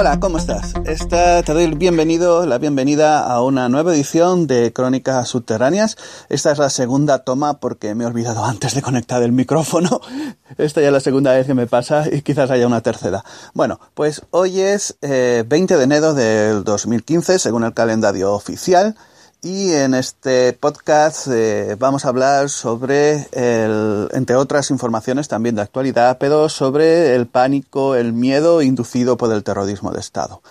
Hola, ¿cómo estás? Esta, te doy el bienvenido, la bienvenida a una nueva edición de Crónicas Subterráneas. Esta es la segunda toma porque me he olvidado antes de conectar el micrófono. Esta ya es la segunda vez que me pasa y quizás haya una tercera. Bueno, pues hoy es 20 eh, de enero del 2015, según el calendario oficial y en este podcast eh, vamos a hablar sobre, el, entre otras informaciones también de actualidad, pero sobre el pánico, el miedo inducido por el terrorismo de Estado.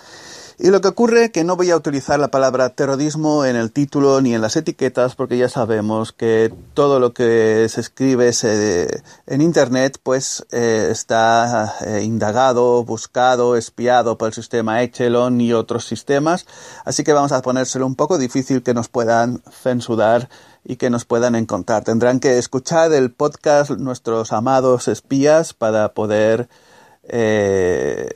Y lo que ocurre es que no voy a utilizar la palabra terrorismo en el título ni en las etiquetas porque ya sabemos que todo lo que se escribe en Internet pues eh, está eh, indagado, buscado, espiado por el sistema Echelon y otros sistemas. Así que vamos a ponérselo un poco difícil que nos puedan censurar y que nos puedan encontrar. Tendrán que escuchar el podcast Nuestros amados espías para poder... Eh,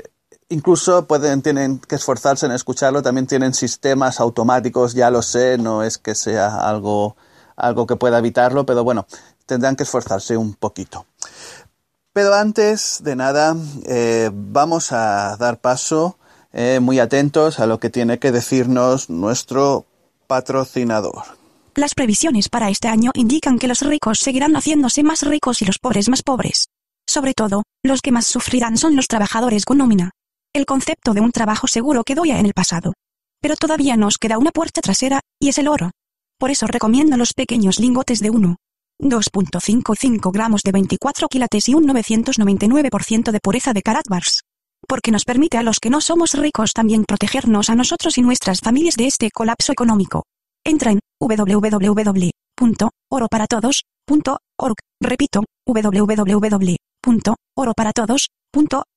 incluso pueden, tienen que esforzarse en escucharlo, también tienen sistemas automáticos, ya lo sé, no es que sea algo, algo que pueda evitarlo, pero bueno, tendrán que esforzarse un poquito. Pero antes de nada, eh, vamos a dar paso, eh, muy atentos a lo que tiene que decirnos nuestro patrocinador. Las previsiones para este año indican que los ricos seguirán haciéndose más ricos y los pobres más pobres. Sobre todo, los que más sufrirán son los trabajadores con nómina, el concepto de un trabajo seguro quedó ya en el pasado. Pero todavía nos queda una puerta trasera, y es el oro. Por eso recomiendo los pequeños lingotes de 1. 2.55 gramos de 24 quilates y un 999% de pureza de caratbars. Porque nos permite a los que no somos ricos también protegernos a nosotros y nuestras familias de este colapso económico. Entra en www.oroparatodos.org. Repito, www.oroparatodos.org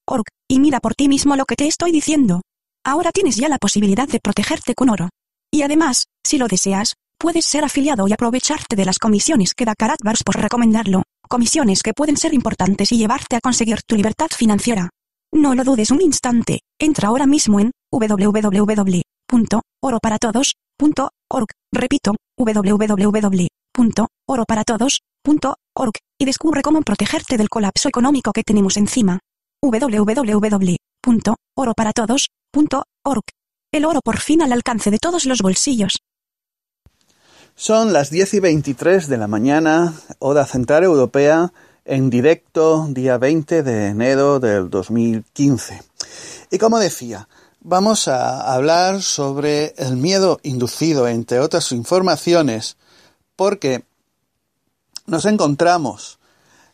Org, y mira por ti mismo lo que te estoy diciendo. Ahora tienes ya la posibilidad de protegerte con oro. Y además, si lo deseas, puedes ser afiliado y aprovecharte de las comisiones que da Karatbars por recomendarlo, comisiones que pueden ser importantes y llevarte a conseguir tu libertad financiera. No lo dudes un instante, entra ahora mismo en www.oroparatodos.org, repito, www.oroparatodos.org, y descubre cómo protegerte del colapso económico que tenemos encima www.oroparatodos.org. El oro por fin al alcance de todos los bolsillos. Son las 10 y 23 de la mañana, hora central europea, en directo, día 20 de enero del 2015. Y como decía, vamos a hablar sobre el miedo inducido, entre otras informaciones, porque nos encontramos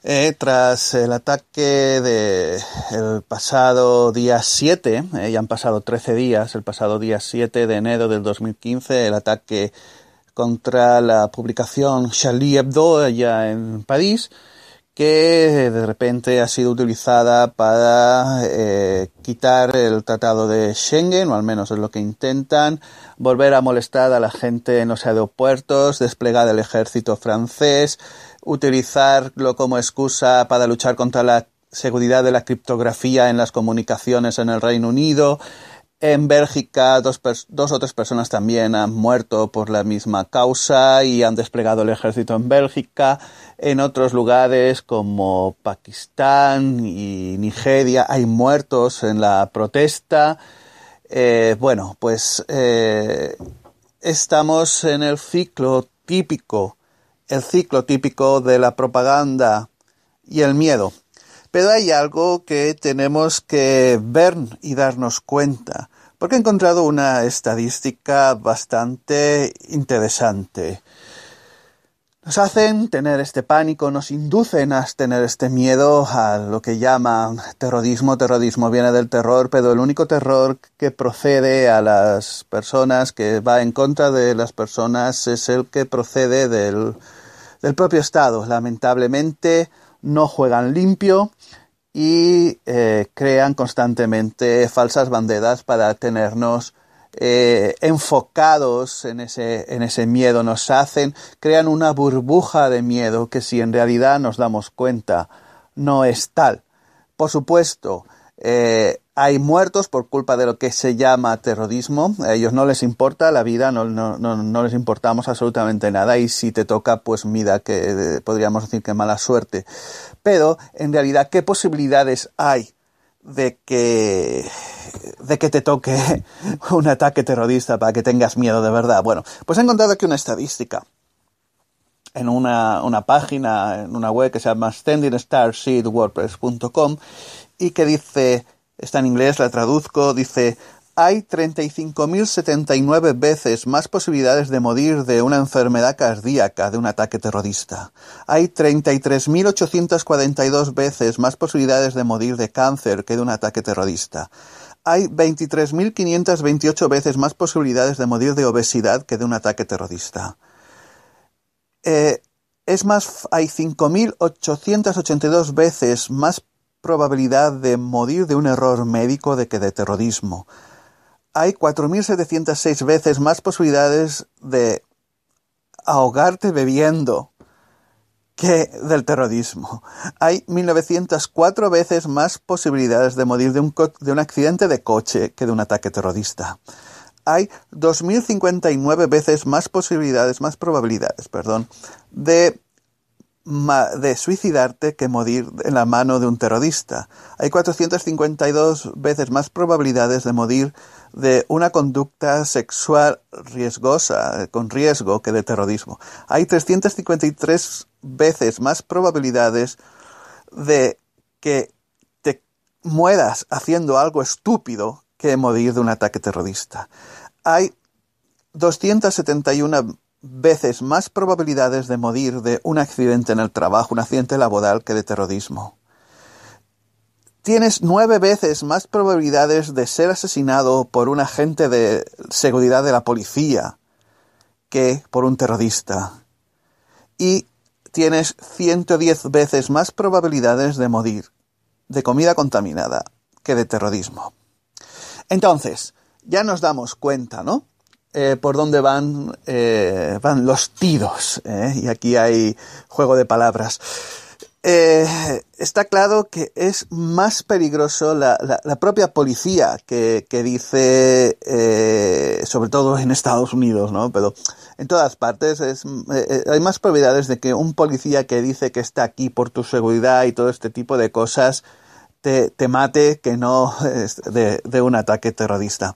eh, tras el ataque del pasado día 7, eh, ya han pasado 13 días, el pasado día 7 de enero del 2015, el ataque contra la publicación Charlie Hebdo eh, allá en París, que de repente ha sido utilizada para eh, quitar el tratado de Schengen, o al menos es lo que intentan, volver a molestar a la gente en los aeropuertos, desplegar el ejército francés, utilizarlo como excusa para luchar contra la seguridad de la criptografía en las comunicaciones en el Reino Unido, en Bélgica, dos, o tres personas también han muerto por la misma causa y han desplegado el ejército en Bélgica. En otros lugares como Pakistán y Nigeria hay muertos en la protesta. Eh, bueno, pues eh, estamos en el ciclo típico, el ciclo típico de la propaganda y el miedo. Pero hay algo que tenemos que ver y darnos cuenta porque he encontrado una estadística bastante interesante. Nos hacen tener este pánico, nos inducen a tener este miedo a lo que llaman terrorismo. Terrorismo viene del terror, pero el único terror que procede a las personas, que va en contra de las personas, es el que procede del, del propio Estado. Lamentablemente no juegan limpio, y eh, crean constantemente falsas banderas para tenernos eh, enfocados en ese miedo. Nos hacen, crean una burbuja de miedo que si en realidad nos damos cuenta no es tal. Por supuesto, eh, hay muertos por culpa de lo que se llama terrorismo. A ellos no les importa la vida, no, les importamos absolutamente nada. Y si te toca, pues mira, que eh, podríamos decir que mala suerte. Pero, en realidad, ¿qué posibilidades hay de que, de que te toque un ataque terrorista para que tengas miedo de verdad? Bueno, pues he encontrado aquí una estadística en una, página, en una web que se llama standingstarseedwordpress.com y que dice, está en inglés, la traduzco, dice, hay 35.079 veces más posibilidades de morir de una enfermedad cardíaca de un ataque terrorista. Hay 33.842 veces más posibilidades de morir de cáncer que de un ataque terrorista. Hay 23.528 veces más posibilidades de morir de obesidad que de un ataque terrorista. Eh, es más, hay 5.882 veces más probabilidad de morir de un error médico de que de terrorismo. Hay 4.706 veces más posibilidades de ahogarte bebiendo que del terrorismo. Hay 1.904 veces más posibilidades de morir de un, de un accidente de coche que de un ataque terrorista hay 2.059 veces más posibilidades, más probabilidades, perdón, de de suicidarte que morir en la mano de un terrorista. Hay 452 veces más probabilidades de morir de una conducta sexual riesgosa, con riesgo, que de terrorismo. Hay 353 veces más probabilidades de que te mueras haciendo algo estúpido que morir de un ataque terrorista. Hay 271 veces más probabilidades de morir de un accidente en el trabajo, un accidente laboral, que de terrorismo. Tienes nueve veces más probabilidades de ser asesinado por un agente de seguridad de la policía que por un terrorista. Y tienes 110 veces más probabilidades de morir de comida contaminada que de terrorismo. Entonces, ya nos damos cuenta, ¿no? Eh, por dónde van, eh, van los tiros. Eh, y aquí hay juego de palabras. está claro que es más peligroso la, la, propia policía que, dice, sobre todo en Estados Unidos, ¿no? Pero en todas partes es, hay más probabilidades de que un policía que dice que está aquí por tu seguridad y todo este tipo de cosas te, mate que no de un ataque terrorista.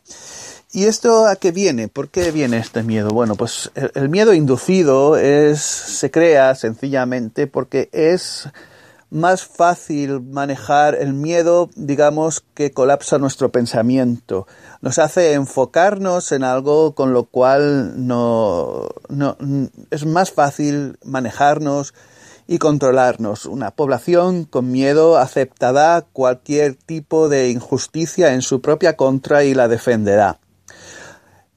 ¿Y esto a qué viene? ¿Por qué viene este miedo? Bueno, pues el miedo inducido es, se crea sencillamente porque es más fácil manejar el miedo, digamos, que colapsa nuestro pensamiento. Nos hace enfocarnos en algo con lo cual no, es más fácil manejarnos y controlarnos. Una población con miedo aceptará cualquier tipo de injusticia en su propia contra y la defenderá.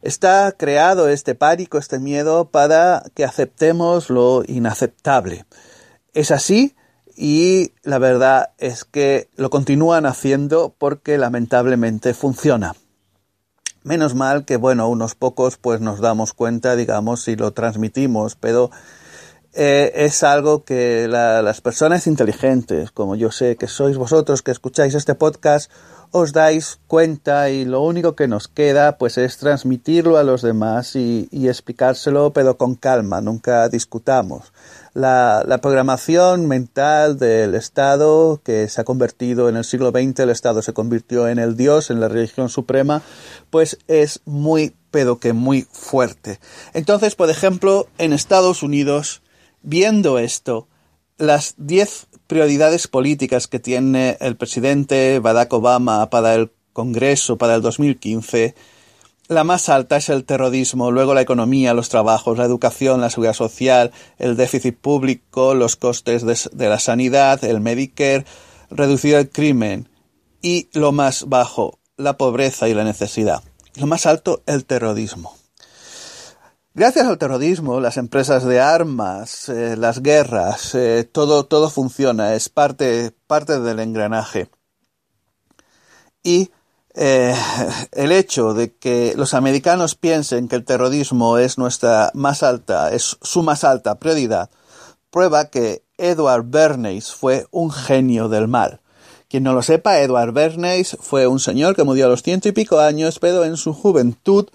Está creado este pánico, este miedo, para que aceptemos lo inaceptable. Es así y la verdad es que lo continúan haciendo porque lamentablemente funciona. Menos mal que, bueno, unos pocos pues nos damos cuenta, digamos, si lo transmitimos, pero eh, es algo que las personas inteligentes, como yo sé que sois vosotros que escucháis este podcast, os dais cuenta y lo único que nos queda pues es transmitirlo a los demás y, explicárselo pero con calma, nunca discutamos. La, la, programación mental del Estado que se ha convertido en el siglo XX, el Estado se convirtió en el Dios, en la religión suprema, pues es muy pero que muy fuerte. Entonces, por ejemplo, en Estados Unidos, viendo esto, las 10 prioridades políticas que tiene el presidente Barack Obama para el Congreso para el 2015, la más alta es el terrorismo, luego la economía, los trabajos, la educación, la seguridad social, el déficit público, los costes de, la sanidad, el Medicare, reducir el crimen y lo más bajo, la pobreza y la necesidad. Lo más alto, el terrorismo. Gracias al terrorismo, las empresas de armas, eh, las guerras, eh, todo, todo funciona, es parte, parte del engranaje. Y eh, el hecho de que los americanos piensen que el terrorismo es nuestra más alta, es su más alta prioridad, prueba que Edward Bernays fue un genio del mal. Quien no lo sepa, Edward Bernays fue un señor que murió a los ciento y pico años, pero en su juventud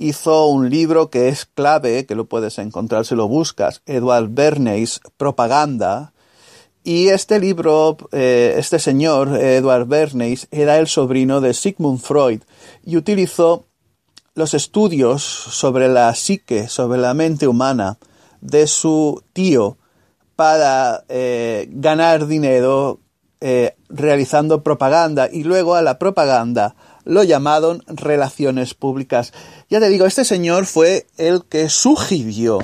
hizo un libro que es clave, que lo puedes encontrar si lo buscas, Edward Bernays, Propaganda. Y este libro, eh, este señor, Edward Bernays, era el sobrino de Sigmund Freud y utilizó los estudios sobre la psique, sobre la mente humana de su tío para eh, ganar dinero eh, realizando propaganda y luego a la propaganda lo llamaron relaciones públicas. Ya te digo, este señor fue el que sugirió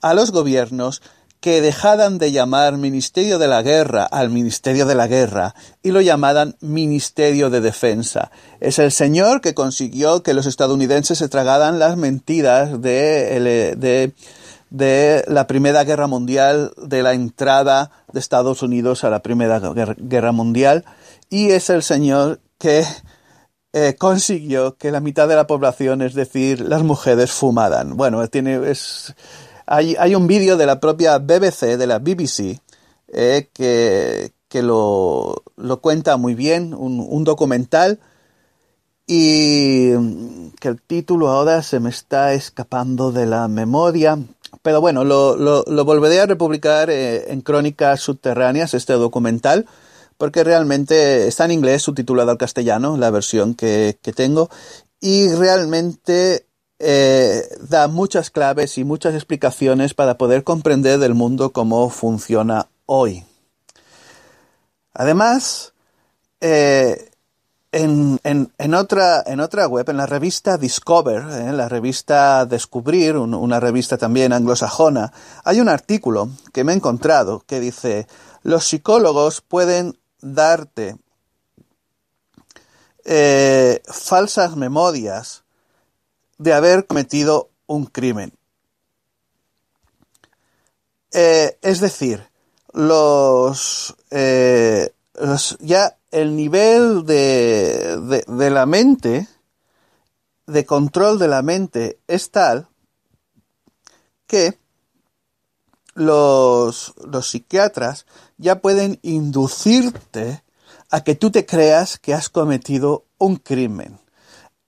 a los gobiernos que dejaran de llamar Ministerio de la Guerra al Ministerio de la Guerra y lo llamaran Ministerio de Defensa. Es el señor que consiguió que los estadounidenses se tragaran las mentiras de, de la Primera Guerra Mundial, de la entrada de Estados Unidos a la Primera Guerra Mundial, y es el señor que eh, consiguió que la mitad de la población, es decir, las mujeres, fumaran. Bueno, tiene, es, hay, un vídeo de la propia BBC, de la BBC, eh, que, lo, cuenta muy bien, un, documental, y mm, que el título ahora se me está escapando de la memoria, pero bueno, lo, lo, volveré a republicar eh, en Crónicas Subterráneas, este documental porque realmente está en inglés subtitulado al castellano, la versión que, tengo, y realmente eh, da muchas claves y muchas explicaciones para poder comprender del mundo cómo funciona hoy. Además, eh, en, otra, en otra web, en la revista Discover, en eh, la revista Descubrir, una revista también anglosajona, hay un artículo que me he encontrado que dice, los psicólogos pueden darte eh, falsas memorias de haber cometido un crimen. Eh, es decir, eh, los, ya el nivel de, de, la mente, de control de la mente es tal que los, psiquiatras ya pueden inducirte a que tú te creas que has cometido un crimen.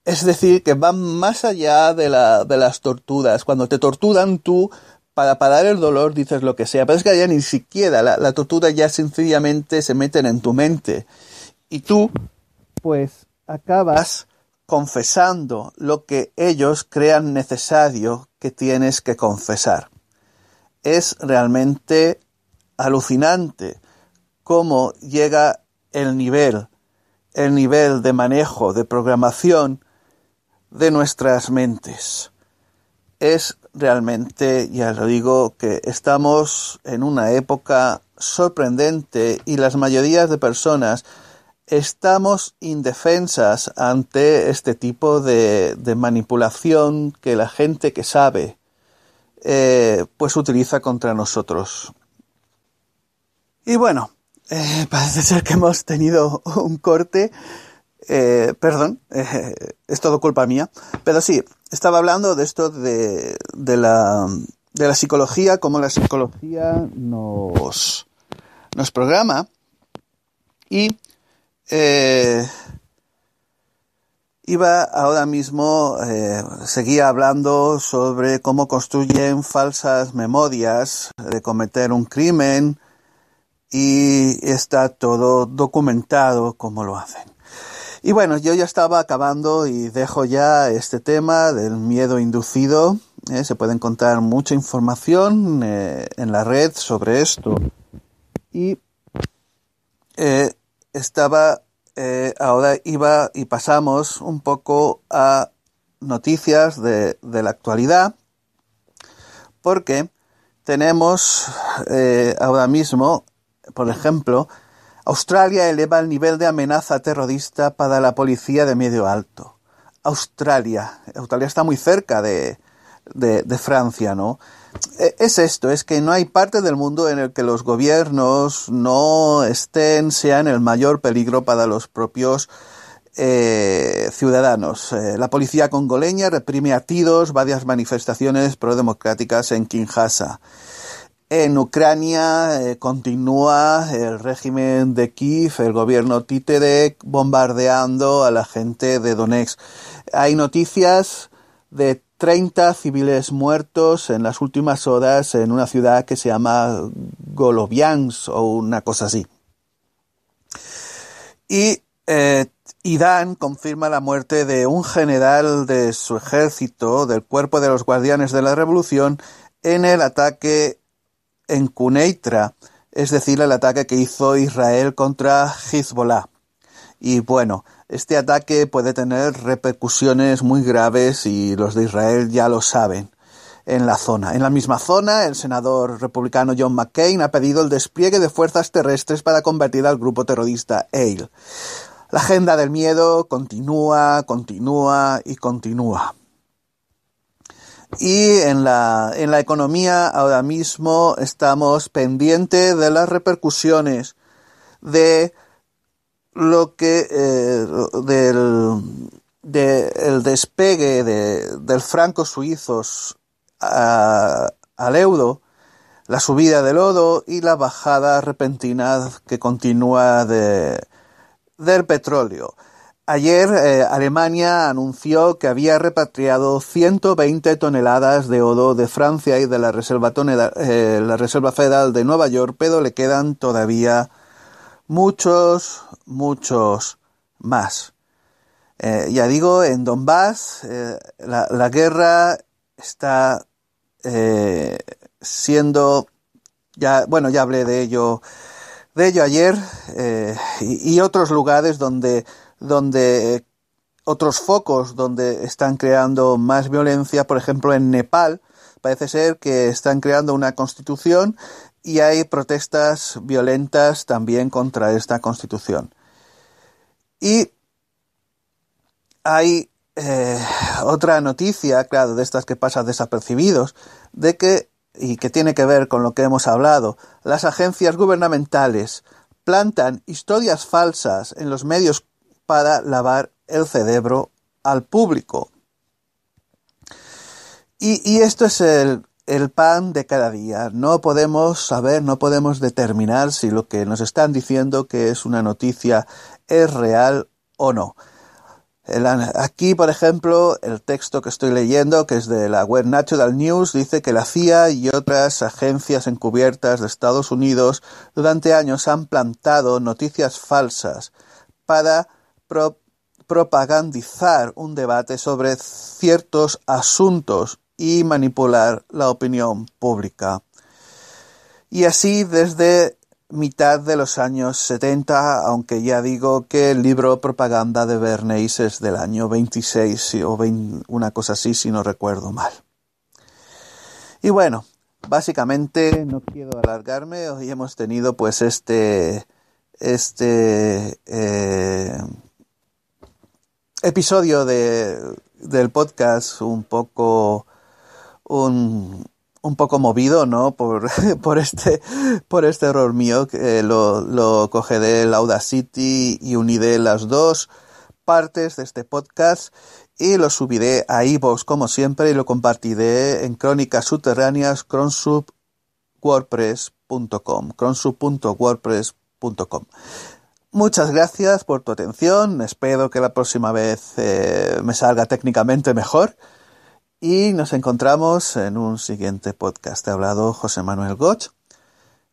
Es decir, que van más allá de, las torturas. Cuando te torturan tú, para parar el dolor dices lo que sea, pero es que ya ni siquiera la, tortura ya sencillamente se meten en tu mente. Y tú, pues, acabas confesando lo que ellos crean necesario que tienes que confesar. Es realmente alucinante cómo llega el nivel, el nivel de manejo, de programación de nuestras mentes. Es realmente, ya lo digo, que estamos en una época sorprendente y las mayorías de personas estamos indefensas ante este tipo de, manipulación que la gente que sabe eh, pues utiliza contra nosotros. Y bueno, eh, parece ser que hemos tenido un corte. Eh, perdón, eh, es todo culpa mía. Pero sí, estaba hablando de esto de, de, la, de la psicología, cómo la psicología nos, nos programa. Y iba ahora mismo, seguía hablando sobre cómo construyen falsas memorias de cometer un crimen, y está todo documentado como lo hacen. Y bueno, yo ya estaba acabando y dejo ya este tema del miedo inducido. ¿eh? se puede encontrar mucha información eh, en la red sobre esto. Y eh, estaba, ahora iba y pasamos un poco a noticias de, de la actualidad, porque tenemos ahora mismo por ejemplo, Australia eleva el nivel de amenaza terrorista para la policía de medio alto. Australia. Australia está muy cerca de, de, Francia, ¿no? E, es esto, es que no hay parte del mundo en el que los gobiernos no estén, sean el mayor peligro para los propios eh, ciudadanos. Eh, la policía congoleña reprime a tiros varias manifestaciones prodemocráticas en Kinshasa. En Ucrania eh, continúa el régimen de Kiev, el gobierno títere bombardeando a la gente de Donetsk. Hay noticias de 30 civiles muertos en las últimas horas en una ciudad que se llama Golovians o una cosa así. Y eh, Irán confirma la muerte de un general de su ejército, del cuerpo de los guardianes de la revolución, en el ataque en Cuneitra, es decir, el ataque que hizo Israel contra Hezbollah. Y bueno, este ataque puede tener repercusiones muy graves y los de Israel ya lo saben en la zona. En la misma zona, el senador republicano John McCain ha pedido el despliegue de fuerzas terrestres para combatir al grupo terrorista EIL. La agenda del miedo continúa, continúa y continúa. Y en la, en la economía ahora mismo estamos pendientes de las repercusiones de lo que eh, del despegue de, del franco suizo al euro, la subida del oro y la bajada repentina que continúa del petróleo. Ayer eh, Alemania anunció que había repatriado 120 toneladas de odo de Francia y de la Reserva, eh, la Reserva Federal de Nueva York, pero le quedan todavía muchos, muchos más. Eh, ya digo, en Donbass la, guerra está siendo, ya, bueno, ya hablé de ello, de ello ayer y otros lugares donde donde otros focos donde están creando más violencia, por ejemplo en Nepal, parece ser que están creando una constitución y hay protestas violentas también contra esta constitución. Y hay eh, otra noticia, claro, de estas que pasan desapercibidos, de que, y que tiene que ver con lo que hemos hablado, las agencias gubernamentales plantan historias falsas en los medios para lavar el cerebro al público. Y, esto es el, pan de cada día. No podemos saber, no podemos determinar si lo que nos están diciendo que es una noticia es real o no. aquí, por ejemplo, el texto que estoy leyendo, que es de la web Natural News, dice que la CIA y otras agencias encubiertas de Estados Unidos durante años han plantado noticias falsas para propagandizar un debate sobre ciertos asuntos y manipular la opinión pública. Y así desde mitad de los años 70, aunque ya digo que el libro Propaganda de Bernays es del año 26 o una cosa así si no recuerdo mal. Y bueno, básicamente no quiero alargarme, hoy hemos tenido pues este este eh, episodio de, del podcast un poco un, poco movido, ¿no? Por, por, este, por este error mío, que eh, lo, lo coge del Audacity y uniré las dos partes de este podcast y lo subiré a iVoox como siempre y lo compartiré en crónicas subterráneas cronsub.wordpress.com cronsub.wordpress.com Muchas gracias por tu atención. Espero que la próxima vez eh, me salga técnicamente mejor. Y nos encontramos en un siguiente podcast. Te ha hablado José Manuel Goch.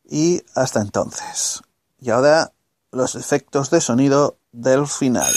Y hasta entonces. Y ahora los efectos de sonido del final.